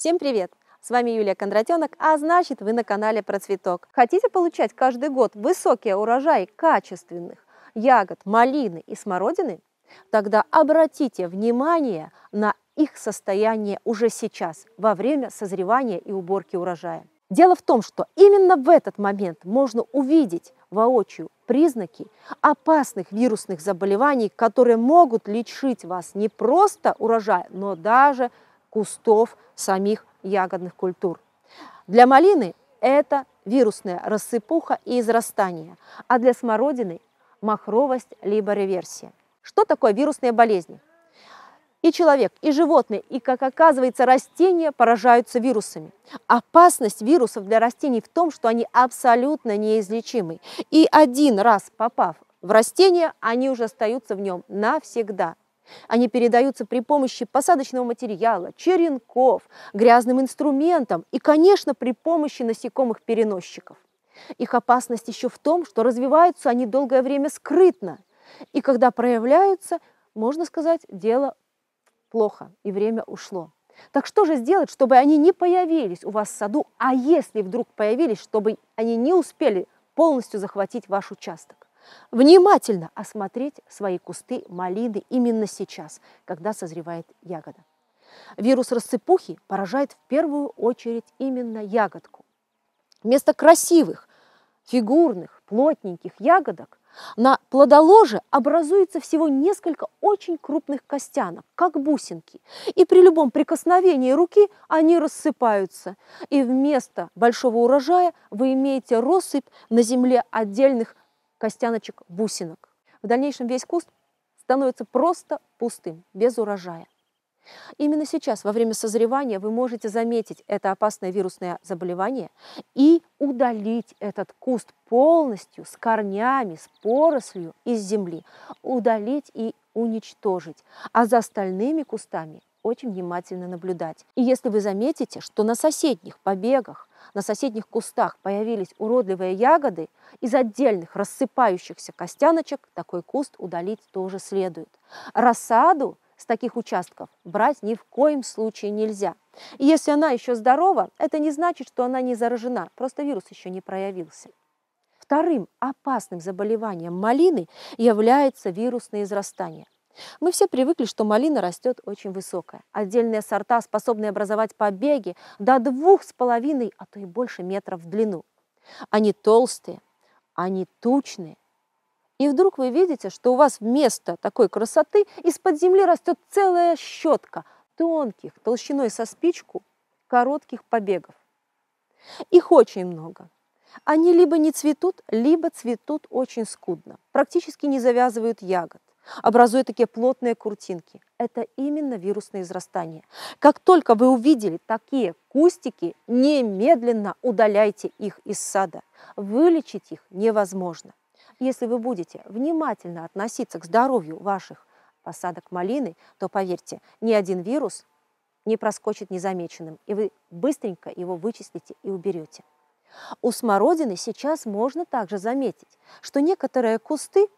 Всем привет! С вами Юлия Кондратенок, а значит вы на канале Про Цветок. Хотите получать каждый год высокие урожаи качественных ягод, малины и смородины? Тогда обратите внимание на их состояние уже сейчас, во время созревания и уборки урожая. Дело в том, что именно в этот момент можно увидеть воочию признаки опасных вирусных заболеваний, которые могут лишить вас не просто урожая, но даже кустов самих ягодных культур. Для малины это вирусная рассыпуха и израстание, а для смородины – махровость либо реверсия. Что такое вирусные болезни? И человек, и животные, и, как оказывается, растения поражаются вирусами. Опасность вирусов для растений в том, что они абсолютно неизлечимы. И один раз попав в растение, они уже остаются в нем навсегда. Они передаются при помощи посадочного материала, черенков, грязным инструментом и, конечно, при помощи насекомых-переносчиков. Их опасность еще в том, что развиваются они долгое время скрытно, и когда проявляются, можно сказать, дело плохо и время ушло. Так что же сделать, чтобы они не появились у вас в саду, а если вдруг появились, чтобы они не успели полностью захватить ваш участок? Внимательно осмотреть свои кусты малины именно сейчас, когда созревает ягода. Вирус рассыпухи поражает в первую очередь именно ягодку. Вместо красивых, фигурных, плотненьких ягодок на плодоложе образуется всего несколько очень крупных костянок, как бусинки, и при любом прикосновении руки они рассыпаются. И вместо большого урожая вы имеете россыпь на земле отдельных костяночек, бусинок. В дальнейшем весь куст становится просто пустым, без урожая. Именно сейчас, во время созревания, вы можете заметить это опасное вирусное заболевание и удалить этот куст полностью с корнями, с порослью из земли. Удалить и уничтожить. А за остальными кустами очень внимательно наблюдать. И если вы заметите, что на соседних побегах на соседних кустах появились уродливые ягоды, из отдельных рассыпающихся костяночек такой куст удалить тоже следует. Рассаду с таких участков брать ни в коем случае нельзя. И если она еще здорова, это не значит, что она не заражена, просто вирус еще не проявился. Вторым опасным заболеванием малины является вирусное израстание – мы все привыкли, что малина растет очень высокая. Отдельные сорта способны образовать побеги до двух с половиной, а то и больше метров в длину. Они толстые, они тучные. И вдруг вы видите, что у вас вместо такой красоты из-под земли растет целая щетка тонких, толщиной со спичку, коротких побегов. Их очень много. Они либо не цветут, либо цветут очень скудно, практически не завязывают ягод образуя такие плотные куртинки. Это именно вирусное израстание. Как только вы увидели такие кустики, немедленно удаляйте их из сада. Вылечить их невозможно. Если вы будете внимательно относиться к здоровью ваших посадок малины, то поверьте, ни один вирус не проскочит незамеченным, и вы быстренько его вычислите и уберете. У смородины сейчас можно также заметить, что некоторые кусты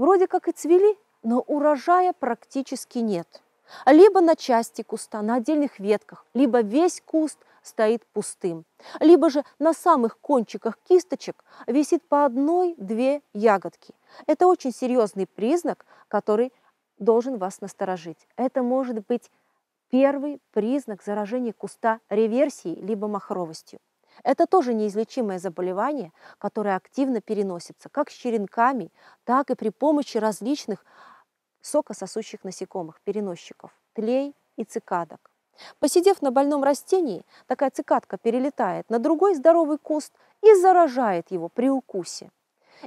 Вроде как и цвели, но урожая практически нет. Либо на части куста, на отдельных ветках, либо весь куст стоит пустым. Либо же на самых кончиках кисточек висит по одной-две ягодки. Это очень серьезный признак, который должен вас насторожить. Это может быть первый признак заражения куста реверсией либо махровостью. Это тоже неизлечимое заболевание, которое активно переносится как с черенками, так и при помощи различных сокососущих насекомых, переносчиков, тлей и цикадок. Посидев на больном растении, такая цикадка перелетает на другой здоровый куст и заражает его при укусе.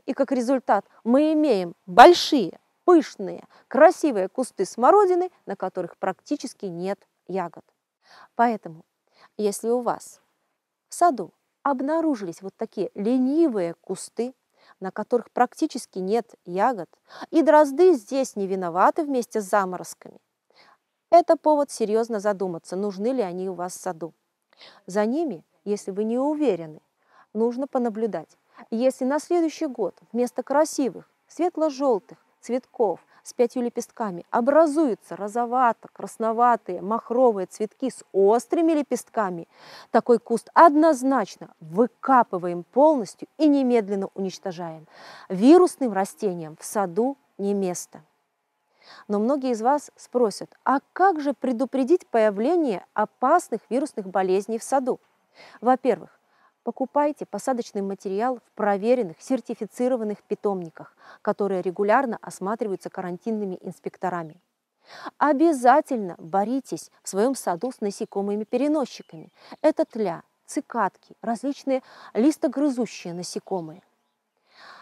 И как результат мы имеем большие, пышные, красивые кусты смородины, на которых практически нет ягод. Поэтому, если у вас в саду обнаружились вот такие ленивые кусты, на которых практически нет ягод, и дрозды здесь не виноваты вместе с заморозками. Это повод серьезно задуматься, нужны ли они у вас в саду. За ними, если вы не уверены, нужно понаблюдать. Если на следующий год вместо красивых, светло-желтых цветков – с пятью лепестками, образуются розовато-красноватые махровые цветки с острыми лепестками, такой куст однозначно выкапываем полностью и немедленно уничтожаем. Вирусным растениям в саду не место. Но многие из вас спросят, а как же предупредить появление опасных вирусных болезней в саду? Во-первых, Покупайте посадочный материал в проверенных, сертифицированных питомниках, которые регулярно осматриваются карантинными инспекторами. Обязательно боритесь в своем саду с насекомыми-переносчиками. Это тля, цикадки, различные листогрызущие насекомые.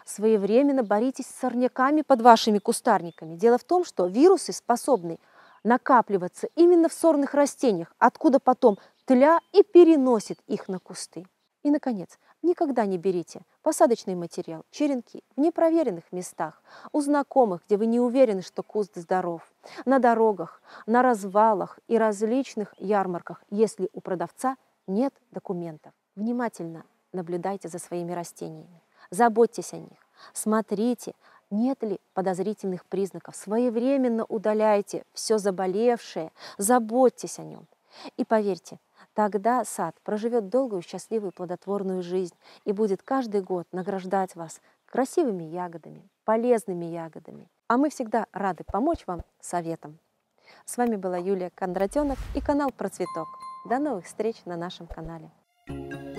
Своевременно боритесь с сорняками под вашими кустарниками. Дело в том, что вирусы способны накапливаться именно в сорных растениях, откуда потом тля и переносит их на кусты. И, наконец, никогда не берите посадочный материал, черенки в непроверенных местах, у знакомых, где вы не уверены, что куст здоров, на дорогах, на развалах и различных ярмарках, если у продавца нет документов. Внимательно наблюдайте за своими растениями, заботьтесь о них, смотрите, нет ли подозрительных признаков, своевременно удаляйте все заболевшее, заботьтесь о нем. И поверьте, тогда сад проживет долгую, счастливую, плодотворную жизнь и будет каждый год награждать вас красивыми ягодами, полезными ягодами. А мы всегда рады помочь вам советом. С вами была Юлия Кондратенок и канал Процветок. До новых встреч на нашем канале. thank you